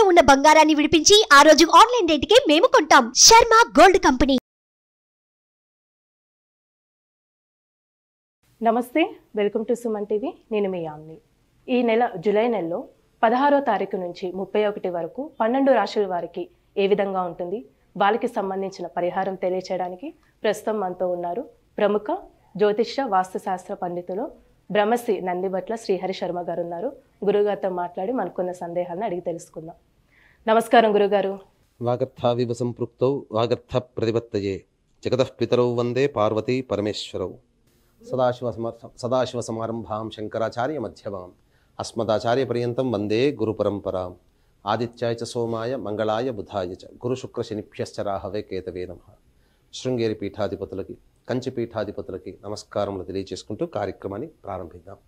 తాకట్టులో ఉన్న బంగారాన్ని విడిపించి ఆ రోజు ఆన్లైన్ కి మేము కొంటాం శర్మ గోల్డ్ కంపెనీ నమస్తే వెల్కమ్ టు సుమన్ టీవీ నేను మీ యామ్ని ఈ నెల జూలై నెలలో పదహారో తారీఖు నుంచి ముప్పై ఒకటి వరకు పన్నెండు రాశుల వారికి ఏ విధంగా ఉంటుంది వాళ్ళకి సంబంధించిన పరిహారం తెలియచేయడానికి ప్రస్తుతం మనతో ఉన్నారు ప్రముఖ జ్యోతిష వాస్తుశాస్త్ర పండితులు బ్రహ్మశ్రీ నందిబట్ల శ్రీహరి శర్మ గారు ఉన్నారు గురుగారితో మాట్లాడి మనకున్న సందేహాలను అడిగి తెలుసుకుందాం నమస్కారం గురుగారు వాగర్థావివ సంపృక్తౌ వాగర్థ ప్రతిపత్తయే జగతఃపితరౌ వందే పార్వతి పరమేశ్వరౌ సదాశివ సదాశివ సమారంభాం శంకరాచార్య మధ్యమాం అస్మదాచార్య పర్యంతం వందే గురు పరంపరాం ఆదిత్యాయ చ సోమాయ మంగళాయ బుధాయ చ గురు శుక్ర శనిభ్యశ్చ రాహవే కేతవే నమ శృంగేరి పీఠాధిపతులకి కంచి పీఠాధిపతులకి నమస్కారములు తెలియజేసుకుంటూ కార్యక్రమాన్ని ప్రారంభిద్దాం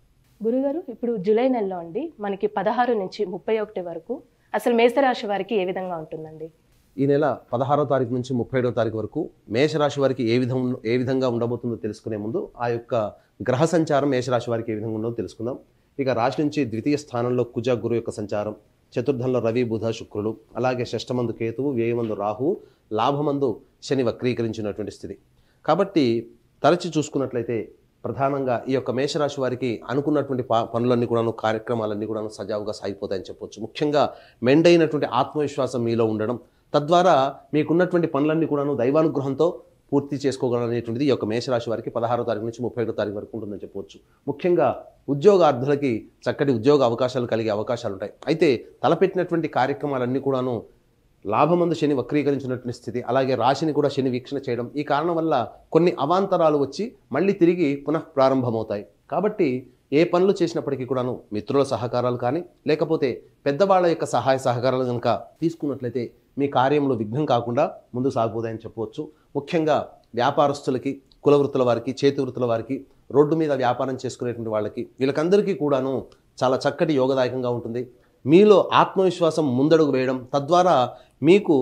గురుగారు ఇప్పుడు జూలై నెలలో అండి మనకి పదహారు నుంచి ముప్పై ఒకటి వరకు అసలు మేషరాశి వారికి ఏ విధంగా ఉంటుందండి ఈ నెల పదహారో తారీఖు నుంచి ముప్పై ఏడో తారీఖు వరకు మేషరాశి వారికి ఏ విధం ఏ విధంగా ఉండబోతుందో తెలుసుకునే ముందు ఆ యొక్క గ్రహ సంచారం మేషరాశి వారికి ఏ విధంగా ఉండదో తెలుసుకుందాం ఇక రాశి నుంచి ద్వితీయ స్థానంలో కుజ గురు యొక్క సంచారం చతుర్థంలో రవి బుధ శుక్రుడు అలాగే షష్టమందు కేతువు వ్యయమందు రాహు లాభమందు శని వక్రీకరించినటువంటి స్థితి కాబట్టి తరచి చూసుకున్నట్లయితే ప్రధానంగా ఈ యొక్క మేషరాశి వారికి అనుకున్నటువంటి పనులన్నీ కూడాను కార్యక్రమాలన్నీ కూడాను సజావుగా సాగిపోతాయని చెప్పవచ్చు ముఖ్యంగా మెండైనటువంటి ఆత్మవిశ్వాసం మీలో ఉండడం తద్వారా మీకున్నటువంటి పనులన్నీ కూడాను దైవానుగ్రహంతో పూర్తి చేసుకోగలనేటువంటిది ఈ యొక్క మేషరాశి వారికి పదహారో తారీఖు నుంచి ముప్పై ఐదో తారీఖు వరకు ఉంటుందని చెప్పవచ్చు ముఖ్యంగా ఉద్యోగార్థులకి చక్కటి ఉద్యోగ అవకాశాలు కలిగే అవకాశాలు ఉంటాయి అయితే తలపెట్టినటువంటి కార్యక్రమాలన్నీ కూడాను లాభమందు శని వక్రీకరించినటువంటి స్థితి అలాగే రాశిని కూడా శని వీక్షణ చేయడం ఈ కారణం వల్ల కొన్ని అవాంతరాలు వచ్చి మళ్ళీ తిరిగి పునః ప్రారంభమవుతాయి కాబట్టి ఏ పనులు చేసినప్పటికీ కూడాను మిత్రుల సహకారాలు కానీ లేకపోతే పెద్దవాళ్ళ యొక్క సహాయ సహకారాలు కనుక తీసుకున్నట్లయితే మీ కార్యంలో విఘ్నం కాకుండా ముందు సాగిపోదాయని చెప్పవచ్చు ముఖ్యంగా వ్యాపారస్తులకి కుల వృత్తుల వారికి చేతి వృత్తుల వారికి రోడ్డు మీద వ్యాపారం చేసుకునేటువంటి వాళ్ళకి వీళ్ళకందరికీ కూడాను చాలా చక్కటి యోగదాయకంగా ఉంటుంది మీలో ఆత్మవిశ్వాసం ముందడుగు వేయడం తద్వారా మీకు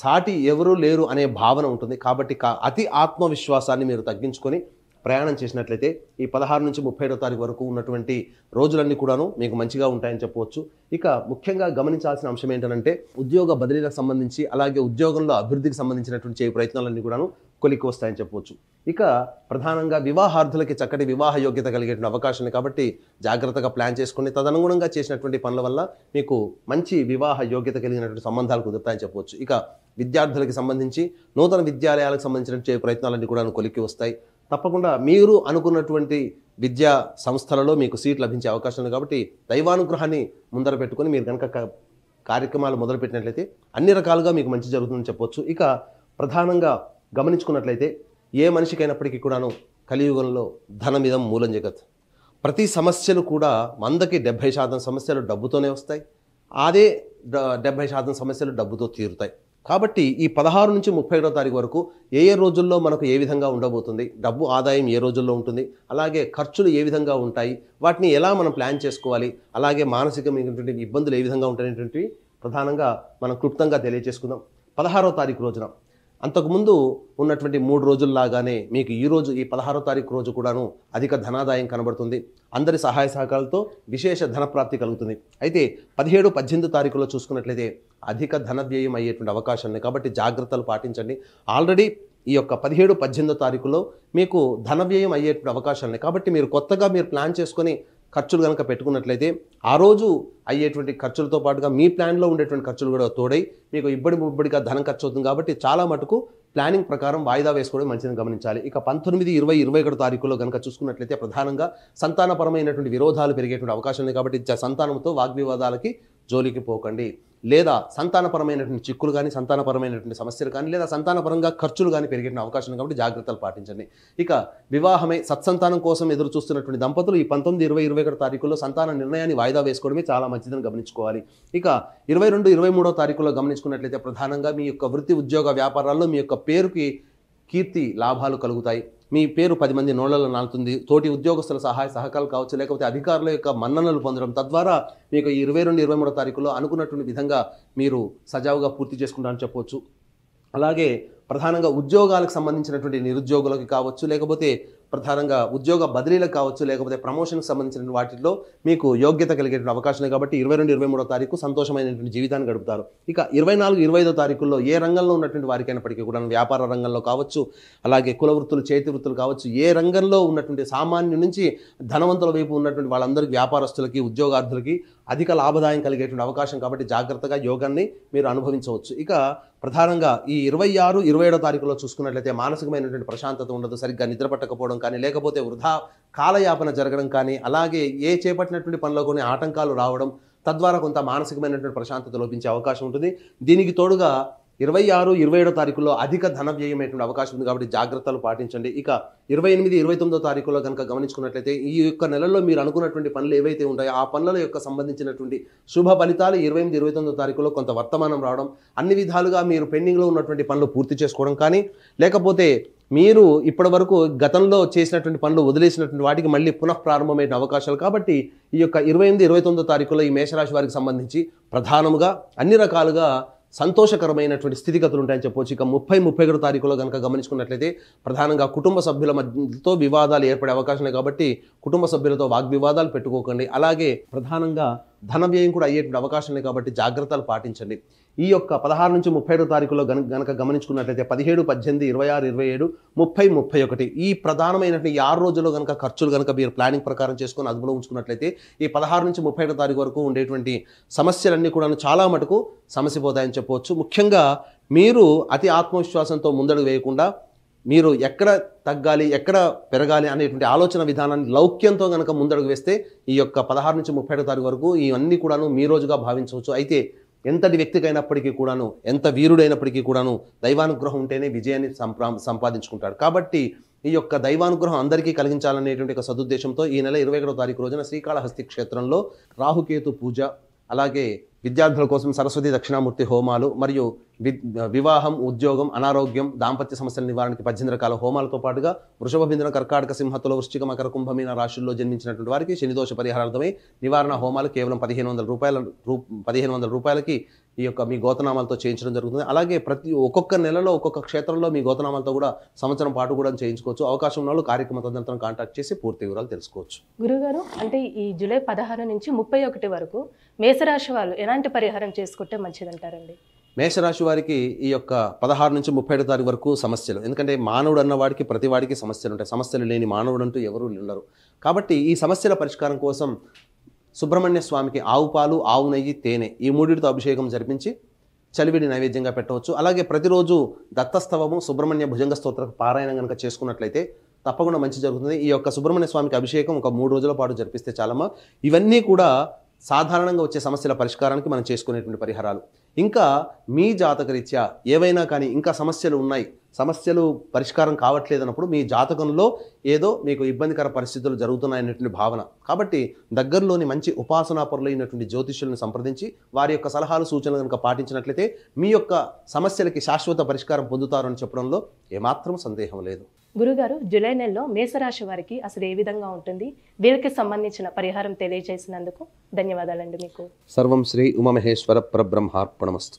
సాటి ఎవరూ లేరు అనే భావన ఉంటుంది కాబట్టి అతి ఆత్మవిశ్వాసాన్ని మీరు తగ్గించుకొని ప్రయాణం చేసినట్లయితే ఈ పదహారు నుంచి ముప్పై ఐదో తారీఖు వరకు ఉన్నటువంటి రోజులన్నీ కూడాను మీకు మంచిగా ఉంటాయని చెప్పవచ్చు ఇక ముఖ్యంగా గమనించాల్సిన అంశం ఏంటంటే ఉద్యోగ బదిలీలకు సంబంధించి అలాగే ఉద్యోగంలో అభివృద్ధికి సంబంధించినటువంటి చేయ ప్రయత్నాలన్నీ కూడాను కొలికి వస్తాయని చెప్పవచ్చు ఇక ప్రధానంగా వివాహార్థులకి చక్కటి వివాహ యోగ్యత కలిగేటువంటి అవకాశం కాబట్టి జాగ్రత్తగా ప్లాన్ చేసుకుని తదనుగుణంగా చేసినటువంటి పనుల వల్ల మీకు మంచి వివాహ యోగ్యత కలిగినటువంటి సంబంధాలు కుదురుతాయని చెప్పవచ్చు ఇక విద్యార్థులకు సంబంధించి నూతన విద్యాలయాలకు సంబంధించిన ప్రయత్నాలన్నీ కూడా కొలికి వస్తాయి తప్పకుండా మీరు అనుకున్నటువంటి విద్యా సంస్థలలో మీకు సీట్ లభించే అవకాశం ఉంది కాబట్టి దైవానుగ్రహాన్ని ముందర పెట్టుకొని మీరు కనుక కార్యక్రమాలు మొదలుపెట్టినట్లయితే అన్ని రకాలుగా మీకు మంచి జరుగుతుందని చెప్పొచ్చు ఇక ప్రధానంగా గమనించుకున్నట్లయితే ఏ మనిషికైనప్పటికీ కూడాను కలియుగంలో ధనమిదం మూలం జగత్ ప్రతి సమస్యలు కూడా మందకి డెబ్భై శాతం సమస్యలు డబ్బుతోనే వస్తాయి అదే డెబ్భై శాతం సమస్యలు డబ్బుతో తీరుతాయి కాబట్టి ఈ పదహారు నుంచి ముప్పై ఒకటో తారీఖు వరకు ఏ ఏ రోజుల్లో మనకు ఏ విధంగా ఉండబోతుంది డబ్బు ఆదాయం ఏ రోజుల్లో ఉంటుంది అలాగే ఖర్చులు ఏ విధంగా ఉంటాయి వాటిని ఎలా మనం ప్లాన్ చేసుకోవాలి అలాగే మానసికమైనటువంటి ఇబ్బందులు ఏ విధంగా ఉంటాయనేటువంటివి ప్రధానంగా మనం క్లుప్తంగా తెలియజేసుకుందాం పదహారో తారీఖు రోజున అంతకుముందు ఉన్నటువంటి మూడు రోజుల్లాగానే మీకు ఈ రోజు ఈ పదహారో తారీఖు రోజు కూడాను అధిక ధనాదాయం కనబడుతుంది అందరి సహాయ సహకారాలతో విశేష ధనప్రాప్తి కలుగుతుంది అయితే పదిహేడు పద్దెనిమిది తారీఖులో చూసుకున్నట్లయితే అధిక ధన వ్యయం అయ్యేటువంటి అవకాశం ఉంది కాబట్టి జాగ్రత్తలు పాటించండి ఆల్రెడీ ఈ యొక్క పదిహేడు పద్దెనిమిదో తారీఖులో మీకు ధన వ్యయం అయ్యేటువంటి అవకాశం ఉంది కాబట్టి మీరు కొత్తగా మీరు ప్లాన్ చేసుకొని ఖర్చులు కనుక పెట్టుకున్నట్లయితే ఆ రోజు అయ్యేటువంటి ఖర్చులతో పాటుగా మీ ప్లాన్లో ఉండేటువంటి ఖర్చులు కూడా తోడై మీకు ఇబ్బడి ముబ్బడిగా ధనం ఖర్చు అవుతుంది కాబట్టి చాలా మటుకు ప్లానింగ్ ప్రకారం వాయిదా వేసుకోవడం మంచిదని గమనించాలి ఇక పంతొమ్మిది ఇరవై ఇరవై ఒకటి తారీఖులో కనుక చూసుకున్నట్లయితే ప్రధానంగా సంతానపరమైనటువంటి విరోధాలు పెరిగేటువంటి అవకాశం ఉంది కాబట్టి సంతానంతో వాగ్వివాదాలకి జోలికి పోకండి లేదా సంతానపరమైనటువంటి చిక్కులు కానీ సంతానపరమైనటువంటి సమస్యలు కానీ లేదా సంతానపరంగా ఖర్చులు కానీ పెరిగే అవకాశం కాబట్టి జాగ్రత్తలు పాటించండి ఇక వివాహమై సత్సంతానం కోసం ఎదురు చూస్తున్నటువంటి దంపతులు ఈ పంతొమ్మిది ఇరవై ఇరవై ఒకటి తారీఖుల్లో సంతాన నిర్ణయాన్ని వాయిదా వేసుకోవడమే చాలా మంచిదని గమనించుకోవాలి ఇక ఇరవై రెండు ఇరవై మూడో తారీఖులో గమనించుకున్నట్లయితే ప్రధానంగా మీ యొక్క వృత్తి ఉద్యోగ వ్యాపారాల్లో మీ యొక్క పేరుకి కీర్తి లాభాలు కలుగుతాయి మీ పేరు పది మంది నోళ్లలో నాలుతుంది తోటి ఉద్యోగస్తుల సహాయ సహకారాలు కావచ్చు లేకపోతే అధికారుల యొక్క మన్ననలు పొందడం తద్వారా మీకు ఇరవై రెండు ఇరవై మూడో తారీఖులో అనుకున్నటువంటి విధంగా మీరు సజావుగా పూర్తి చేసుకుంటారని చెప్పవచ్చు అలాగే ప్రధానంగా ఉద్యోగాలకు సంబంధించినటువంటి నిరుద్యోగులకు కావచ్చు లేకపోతే ప్రధానంగా ఉద్యోగ బదిలీలకు కావచ్చు లేకపోతే ప్రమోషన్కి సంబంధించిన వాటిల్లో మీకు యోగ్యత కలిగేటువంటి అవకాశం కాబట్టి ఇరవై రెండు ఇరవై మూడో తారీఖు సంతోషమైనటువంటి జీవితాన్ని గడుపుతారు ఇక ఇరవై నాలుగు ఇరవై ఐదో తారీఖుల్లో ఏ రంగంలో ఉన్నటువంటి వారికైనప్పటికీ కూడా వ్యాపార రంగంలో కావచ్చు అలాగే కుల వృత్తులు చేతి వృత్తులు కావచ్చు ఏ రంగంలో ఉన్నటువంటి సామాన్యు నుంచి ధనవంతుల వైపు ఉన్నటువంటి వాళ్ళందరికీ వ్యాపారస్తులకి ఉద్యోగార్థులకి అధిక లాభదాయం కలిగేటువంటి అవకాశం కాబట్టి జాగ్రత్తగా యోగాన్ని మీరు అనుభవించవచ్చు ఇక ప్రధానంగా ఈ ఇరవై ఆరు ఇరవై ఏడో తారీఖులో చూసుకున్నట్లయితే మానసికమైనటువంటి ప్రశాంతత ఉండదు సరిగ్గా నిద్ర పట్టకపోవడం కానీ లేకపోతే వృధా కాలయాపన జరగడం కానీ అలాగే ఏ చేపట్టినటువంటి పనిలో కొన్ని ఆటంకాలు రావడం తద్వారా కొంత మానసికమైనటువంటి ప్రశాంతత లోపించే అవకాశం ఉంటుంది దీనికి తోడుగా ఇరవై ఆరు ఇరవై ఏడో తారీఖుల్లో అధిక ధన వ్యయమైనటువంటి అవకాశం ఉంది కాబట్టి జాగ్రత్తలు పాటించండి ఇక ఇరవై ఎనిమిది ఇరవై తొమ్మిదో తారీఖులో కనుక గమనించుకున్నట్లయితే ఈ యొక్క నెలలో మీరు అనుకున్నటువంటి పనులు ఏవైతే ఉంటాయో ఆ పనుల యొక్క సంబంధించినటువంటి శుభ ఫలితాలు ఇరవై ఎనిమిది ఇరవై తొమ్మిదో తారీఖులో కొంత వర్తమానం రావడం అన్ని విధాలుగా మీరు పెండింగ్లో ఉన్నటువంటి పనులు పూర్తి చేసుకోవడం కానీ లేకపోతే మీరు ఇప్పటి వరకు గతంలో చేసినటువంటి పనులు వదిలేసినటువంటి వాటికి మళ్ళీ పునః ప్రారంభమైన అవకాశాలు కాబట్టి ఈ యొక్క ఇరవై ఎనిమిది ఇరవై తొమ్మిదో తారీఖులో ఈ మేషరాశి వారికి సంబంధించి ప్రధానముగా అన్ని రకాలుగా సంతోషకరమైనటువంటి స్థితిగతులు ఉంటాయని చెప్పవచ్చు ఇక ముప్పై ముప్పై ఒకటో తారీఖులో కనుక గమనించుకున్నట్లయితే ప్రధానంగా కుటుంబ సభ్యుల మధ్యతో వివాదాలు ఏర్పడే అవకాశం కాబట్టి కుటుంబ సభ్యులతో వాగ్వివాదాలు పెట్టుకోకండి అలాగే ప్రధానంగా ధన వ్యయం కూడా అయ్యేటువంటి అవకాశం లేదు కాబట్టి జాగ్రత్తలు పాటించండి ఈ యొక్క పదహారు నుంచి ముప్పై ఏడో తారీఖులో గన గనక గమనించుకున్నట్లయితే పదిహేడు పద్దెనిమిది ఇరవై ఆరు ఇరవై ఏడు ముప్పై ముప్పై ఒకటి ఈ ప్రధానమైనటువంటి ఈ ఆరు రోజుల్లో కనుక ఖర్చులు కనుక మీరు ప్లానింగ్ ప్రకారం చేసుకొని అదుపులో ఉంచుకున్నట్లయితే ఈ పదహారు నుంచి ముప్పై ఏడో తారీఖు వరకు ఉండేటువంటి సమస్యలన్నీ కూడా చాలా మటుకు సమసిపోతాయని చెప్పవచ్చు ముఖ్యంగా మీరు అతి ఆత్మవిశ్వాసంతో ముందడుగు వేయకుండా మీరు ఎక్కడ తగ్గాలి ఎక్కడ పెరగాలి అనేటువంటి ఆలోచన విధానాన్ని లౌక్యంతో కనుక ముందడుగు వేస్తే ఈ యొక్క పదహారు నుంచి ముప్పై తారీఖు వరకు ఇవన్నీ కూడాను మీ రోజుగా భావించవచ్చు అయితే ఎంతటి వ్యక్తికైనప్పటికీ కూడాను ఎంత వీరుడైనప్పటికీ కూడాను దైవానుగ్రహం ఉంటేనే విజయాన్ని సంపాదించుకుంటాడు కాబట్టి ఈ యొక్క దైవానుగ్రహం అందరికీ కలిగించాలనేటువంటి ఒక సదుద్దేశంతో ఈ నెల ఇరవై ఒకటో తారీఖు రోజున శ్రీకాళహస్తి క్షేత్రంలో రాహుకేతు పూజ అలాగే విద్యార్థుల కోసం సరస్వతి దక్షిణామూర్తి హోమాలు మరియు వివాహం ఉద్యోగం అనారోగ్యం దాంపత్య సమస్యల నివారణకి పద్దెనిమిది రకాల హోమాలతో పాటుగా వృషభ బిందున కర్కాటక సింహతుల వృష్టిక మకర కుంభమీన రాశుల్లో జన్మించినటువంటి వారికి శనిదోష పరిహారార్థమై నివారణ హోమాలు కేవలం పదిహేను వందల రూపాయల రూ పదిహేను వందల రూపాయలకి ఈ యొక్క మీ గోతనామాలతో చేయించడం జరుగుతుంది అలాగే ప్రతి ఒక్కొక్క నెలలో ఒక్కొక్క క్షేత్రంలో మీ గోతనామాలతో కూడా సంవత్సరం పాటు కూడా చేయించుకోవచ్చు అవకాశం ఉన్న వాళ్ళు కార్యక్రమ తదనంతరం కాంటాక్ట్ చేసి పూర్తి వివరాలు తెలుసుకోవచ్చు గురుగారు అంటే ఈ జూలై పదహారు నుంచి ముప్పై ఒకటి వరకు మేషరాశి వాళ్ళు ఎలాంటి పరిహారం చేసుకుంటే మంచిదంటారండి మేషరాశి వారికి ఈ యొక్క పదహారు నుంచి ముప్పై ఏడు తారీఖు వరకు సమస్యలు ఎందుకంటే మానవుడు అన్నవాడికి ప్రతి వాడికి సమస్యలు ఉంటాయి సమస్యలు లేని మానవుడు అంటూ ఎవరూ ఉండరు కాబట్టి ఈ సమస్యల పరిష్కారం కోసం సుబ్రహ్మణ్య స్వామికి ఆవు పాలు ఆవు నెయ్యి తేనె ఈ మూడిటితో అభిషేకం జరిపించి చలివిడి నైవేద్యంగా పెట్టవచ్చు అలాగే ప్రతిరోజు దత్తస్తవము సుబ్రహ్మణ్య భుజంగ స్తోత్ర పారాయణం కనుక చేసుకున్నట్లయితే తప్పకుండా మంచి జరుగుతుంది ఈ యొక్క సుబ్రహ్మణ్య స్వామికి అభిషేకం ఒక మూడు రోజుల పాటు జరిపిస్తే చాలమ్మ ఇవన్నీ కూడా సాధారణంగా వచ్చే సమస్యల పరిష్కారానికి మనం చేసుకునేటువంటి పరిహారాలు ఇంకా మీ జాతకరీత్యా ఏవైనా కానీ ఇంకా సమస్యలు ఉన్నాయి సమస్యలు పరిష్కారం కావట్లేదన్నప్పుడు మీ జాతకంలో ఏదో మీకు ఇబ్బందికర పరిస్థితులు జరుగుతున్నాయనేటువంటి భావన కాబట్టి దగ్గరలోని మంచి ఉపాసనాపరులైనటువంటి జ్యోతిష్యులను సంప్రదించి వారి యొక్క సలహాలు సూచనలు కనుక పాటించినట్లయితే మీ యొక్క సమస్యలకి శాశ్వత పరిష్కారం పొందుతారని చెప్పడంలో ఏమాత్రం సందేహం లేదు గురుగారు జూలై నెలలో మేషరాశి వారికి అసలు ఏ విధంగా ఉంటుంది వీరికి సంబంధించిన పరిహారం తెలియజేసినందుకు ధన్యవాదాలండి మీకు సర్వం శ్రీ ఉమమహేశ్వర పరబ్రహ్మార్పణమస్తు